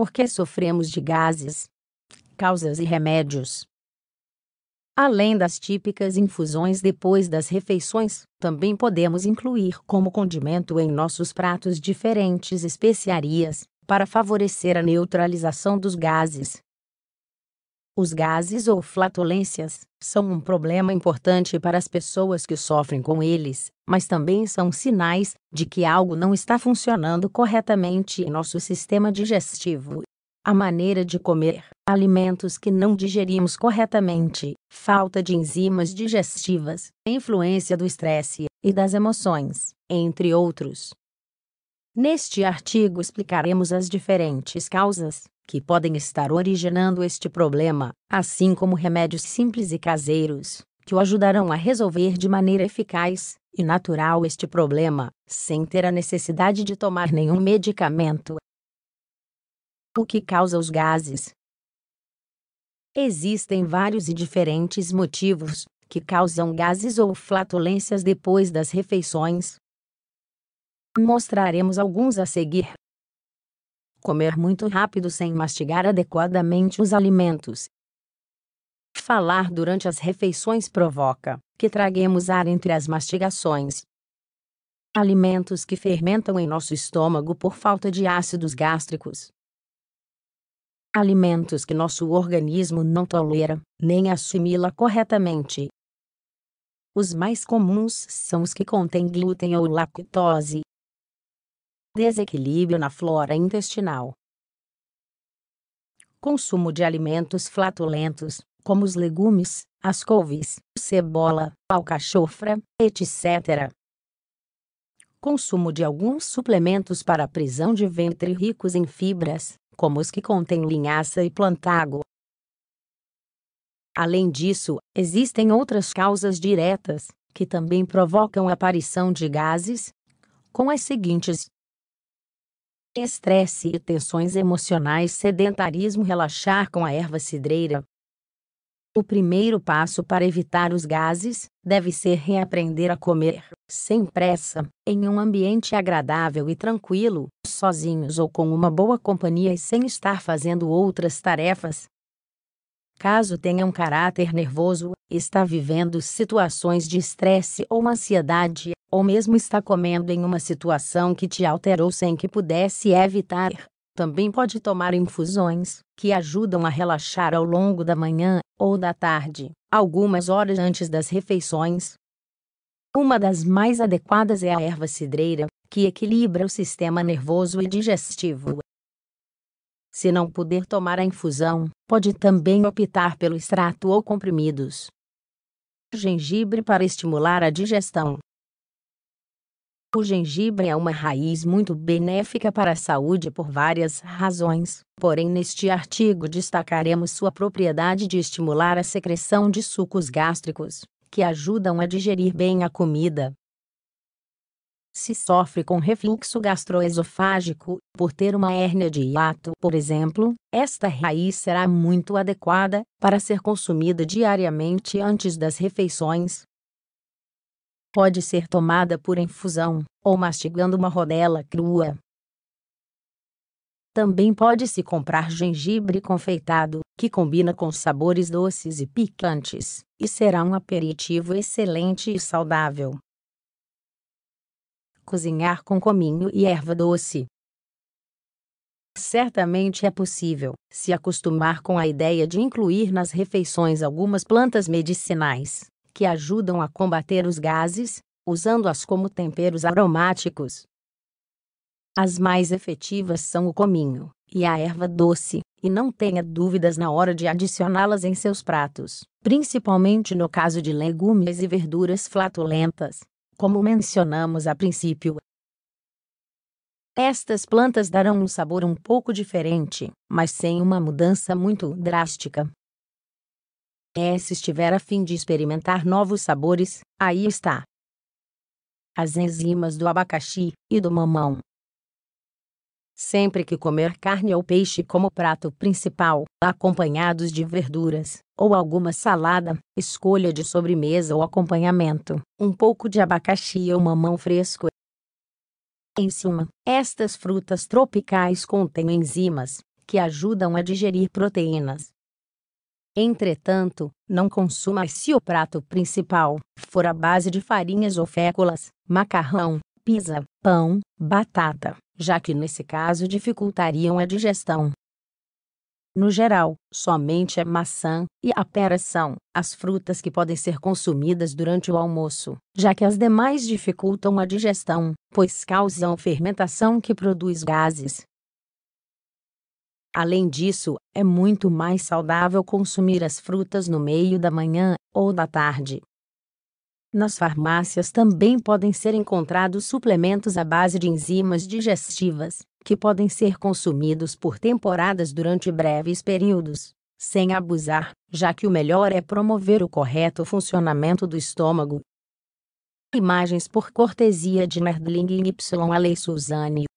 porque sofremos de gases, causas e remédios. Além das típicas infusões depois das refeições, também podemos incluir como condimento em nossos pratos diferentes especiarias, para favorecer a neutralização dos gases. Os gases ou flatulências são um problema importante para as pessoas que sofrem com eles, mas também são sinais de que algo não está funcionando corretamente em nosso sistema digestivo. A maneira de comer alimentos que não digerimos corretamente, falta de enzimas digestivas, influência do estresse e das emoções, entre outros. Neste artigo explicaremos as diferentes causas que podem estar originando este problema, assim como remédios simples e caseiros, que o ajudarão a resolver de maneira eficaz e natural este problema, sem ter a necessidade de tomar nenhum medicamento. O que causa os gases? Existem vários e diferentes motivos que causam gases ou flatulências depois das refeições. Mostraremos alguns a seguir. Comer muito rápido sem mastigar adequadamente os alimentos. Falar durante as refeições provoca que traguemos ar entre as mastigações. Alimentos que fermentam em nosso estômago por falta de ácidos gástricos. Alimentos que nosso organismo não tolera, nem assimila corretamente. Os mais comuns são os que contêm glúten ou lactose desequilíbrio na flora intestinal. Consumo de alimentos flatulentos, como os legumes, as couves, cebola, alcachofra, etc. Consumo de alguns suplementos para a prisão de ventre ricos em fibras, como os que contêm linhaça e plantago. Além disso, existem outras causas diretas, que também provocam a aparição de gases, com as seguintes estresse e tensões emocionais, sedentarismo, relaxar com a erva cidreira. O primeiro passo para evitar os gases deve ser reaprender a comer, sem pressa, em um ambiente agradável e tranquilo, sozinhos ou com uma boa companhia e sem estar fazendo outras tarefas. Caso tenha um caráter nervoso, está vivendo situações de estresse ou ansiedade, ou mesmo está comendo em uma situação que te alterou sem que pudesse evitar. Também pode tomar infusões, que ajudam a relaxar ao longo da manhã ou da tarde, algumas horas antes das refeições. Uma das mais adequadas é a erva cidreira, que equilibra o sistema nervoso e digestivo. Se não puder tomar a infusão, pode também optar pelo extrato ou comprimidos. Gengibre para estimular a digestão. O gengibre é uma raiz muito benéfica para a saúde por várias razões, porém, neste artigo destacaremos sua propriedade de estimular a secreção de sucos gástricos, que ajudam a digerir bem a comida. Se sofre com refluxo gastroesofágico, por ter uma hérnia de hiato, por exemplo, esta raiz será muito adequada para ser consumida diariamente antes das refeições, Pode ser tomada por infusão ou mastigando uma rodela crua. Também pode-se comprar gengibre confeitado, que combina com sabores doces e picantes, e será um aperitivo excelente e saudável. Cozinhar com cominho e erva doce. Certamente é possível se acostumar com a ideia de incluir nas refeições algumas plantas medicinais, que ajudam a combater os gases, usando-as como temperos aromáticos. As mais efetivas são o cominho e a erva doce, e não tenha dúvidas na hora de adicioná-las em seus pratos, principalmente no caso de legumes e verduras flatulentas, como mencionamos a princípio. Estas plantas darão um sabor um pouco diferente, mas sem uma mudança muito drástica. É, se estiver a fim de experimentar novos sabores, aí está. As enzimas do abacaxi e do mamão. Sempre que comer carne ou peixe como prato principal, acompanhados de verduras ou alguma salada, escolha de sobremesa ou acompanhamento, um pouco de abacaxi ou mamão fresco. Em suma, estas frutas tropicais contêm enzimas que ajudam a digerir proteínas, Entretanto, não consuma se o prato principal for à base de farinhas ou féculas, macarrão, pizza, pão, batata, já que nesse caso dificultariam a digestão. No geral, somente a maçã e a pera são as frutas que podem ser consumidas durante o almoço, já que as demais dificultam a digestão, pois causam fermentação que produz gases Além disso, é muito mais saudável consumir as frutas no meio da manhã ou da tarde. Nas farmácias também podem ser encontrados suplementos à base de enzimas digestivas, que podem ser consumidos por temporadas durante breves períodos, sem abusar, já que o melhor é promover o correto funcionamento do estômago. Imagens por cortesia de Nerdling y Alei Suzani.